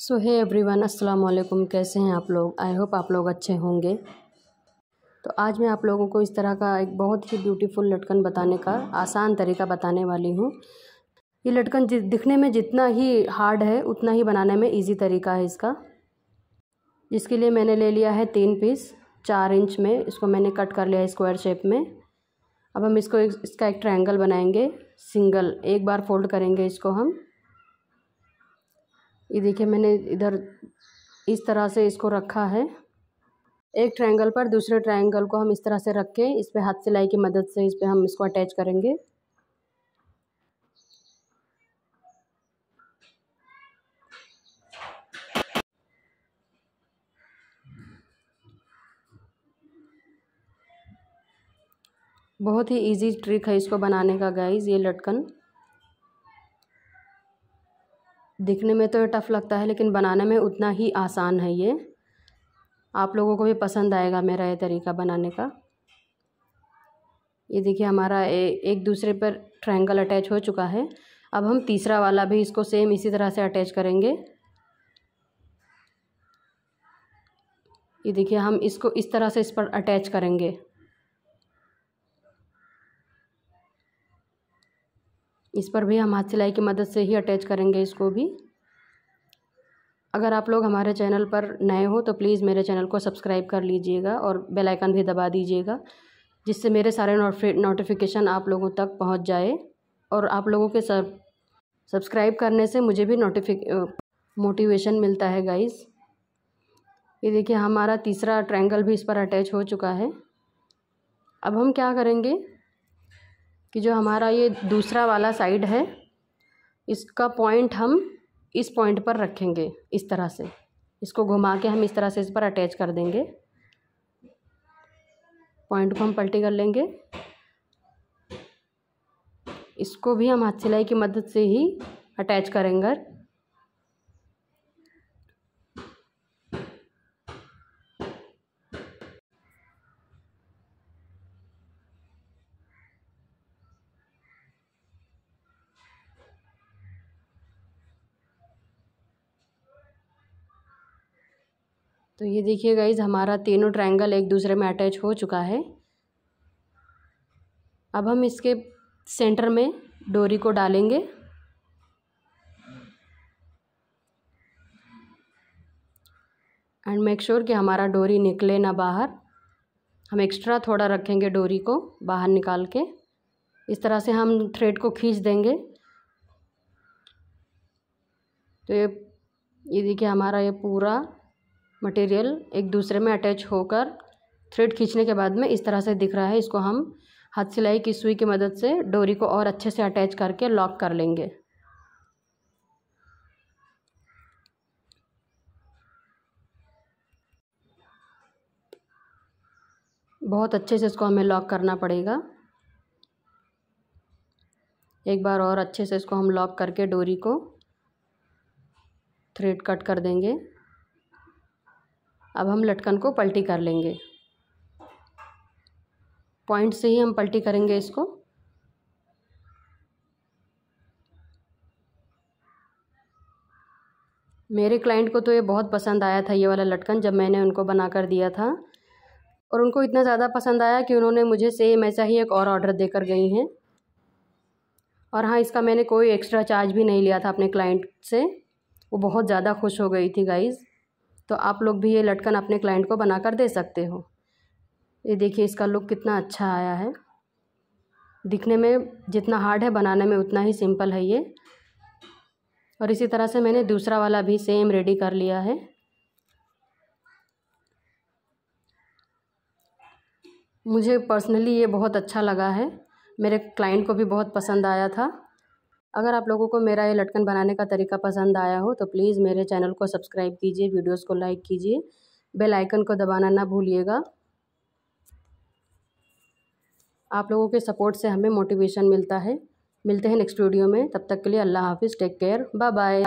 सो है एवरीवन अस्सलाम वालेकुम कैसे हैं आप लोग आई होप आप लोग अच्छे होंगे तो आज मैं आप लोगों को इस तरह का एक बहुत ही ब्यूटीफुल लटकन बताने का आसान तरीका बताने वाली हूँ ये लटकन दिखने में जितना ही हार्ड है उतना ही बनाने में इजी तरीका है इसका इसके लिए मैंने ले लिया है तीन पीस चार इंच में इसको मैंने कट कर लिया है स्क्वायर शेप में अब हम इसको एक, इसका एक ट्रायंगल बनाएंगे सिंगल एक बार फोल्ड करेंगे इसको हम ये देखिए मैंने इधर इस तरह से इसको रखा है एक ट्रायंगल पर दूसरे ट्रायंगल को हम इस तरह से रख के इस पर हाथ सिलाई की मदद से इस पर हम इसको अटैच करेंगे बहुत ही इजी ट्रिक है इसको बनाने का गाइज़ ये लटकन दिखने में तो टफ़ लगता है लेकिन बनाने में उतना ही आसान है ये आप लोगों को भी पसंद आएगा मेरा ये तरीका बनाने का ये देखिए हमारा ए, एक दूसरे पर ट्रायंगल अटैच हो चुका है अब हम तीसरा वाला भी इसको सेम इसी तरह से अटैच करेंगे ये देखिए हम इसको इस तरह से इस पर अटैच करेंगे इस पर भी हम हाथ सिलाई की मदद से ही अटैच करेंगे इसको भी अगर आप लोग हमारे चैनल पर नए हो तो प्लीज़ मेरे चैनल को सब्सक्राइब कर लीजिएगा और बेल आइकन भी दबा दीजिएगा जिससे मेरे सारे नोटिफिकेशन आप लोगों तक पहुंच जाए और आप लोगों के सब सब्सक्राइब करने से मुझे भी नोटिफिक मोटिवेशन मिलता है गाइस ये देखिए हमारा तीसरा ट्रायंगल भी इस पर अटैच हो चुका है अब हम क्या करेंगे कि जो हमारा ये दूसरा वाला साइड है इसका पॉइंट हम इस पॉइंट पर रखेंगे इस तरह से इसको घुमा के हम इस तरह से इस पर अटैच कर देंगे पॉइंट को हम पलटी कर लेंगे इसको भी हम हाथ सिलाई की मदद से ही अटैच करेंगे तो ये देखिए गाइज़ हमारा तीनों ट्रायंगल एक दूसरे में अटैच हो चुका है अब हम इसके सेंटर में डोरी को डालेंगे एंड मेक श्योर कि हमारा डोरी निकले ना बाहर हम एक्स्ट्रा थोड़ा रखेंगे डोरी को बाहर निकाल के इस तरह से हम थ्रेड को खींच देंगे तो ये ये देखिए हमारा ये पूरा मटेरियल एक दूसरे में अटैच होकर थ्रेड खींचने के बाद में इस तरह से दिख रहा है इसको हम हाथ सिलाई की सुई की मदद से डोरी को और अच्छे से अटैच करके लॉक कर लेंगे बहुत अच्छे से इसको हमें लॉक करना पड़ेगा एक बार और अच्छे से इसको हम लॉक करके डोरी को थ्रेड कट कर देंगे अब हम लटकन को पलटी कर लेंगे पॉइंट से ही हम पलटी करेंगे इसको मेरे क्लाइंट को तो ये बहुत पसंद आया था ये वाला लटकन जब मैंने उनको बना कर दिया था और उनको इतना ज़्यादा पसंद आया कि उन्होंने मुझे सेम ऐसा ही एक और ऑर्डर देकर गई हैं और हाँ इसका मैंने कोई एक्स्ट्रा चार्ज भी नहीं लिया था अपने क्लाइंट से वो बहुत ज़्यादा खुश हो गई थी गाइज़ तो आप लोग भी ये लटकन अपने क्लाइंट को बनाकर दे सकते हो ये देखिए इसका लुक कितना अच्छा आया है दिखने में जितना हार्ड है बनाने में उतना ही सिंपल है ये और इसी तरह से मैंने दूसरा वाला भी सेम रेडी कर लिया है मुझे पर्सनली ये बहुत अच्छा लगा है मेरे क्लाइंट को भी बहुत पसंद आया था अगर आप लोगों को मेरा ये लटकन बनाने का तरीका पसंद आया हो तो प्लीज़ मेरे चैनल को सब्सक्राइब कीजिए वीडियोस को लाइक कीजिए बेल आइकन को दबाना ना भूलिएगा आप लोगों के सपोर्ट से हमें मोटिवेशन मिलता है मिलते हैं नेक्स्ट वीडियो में तब तक के लिए अल्लाह हाफिज़ टेक केयर बाय बाय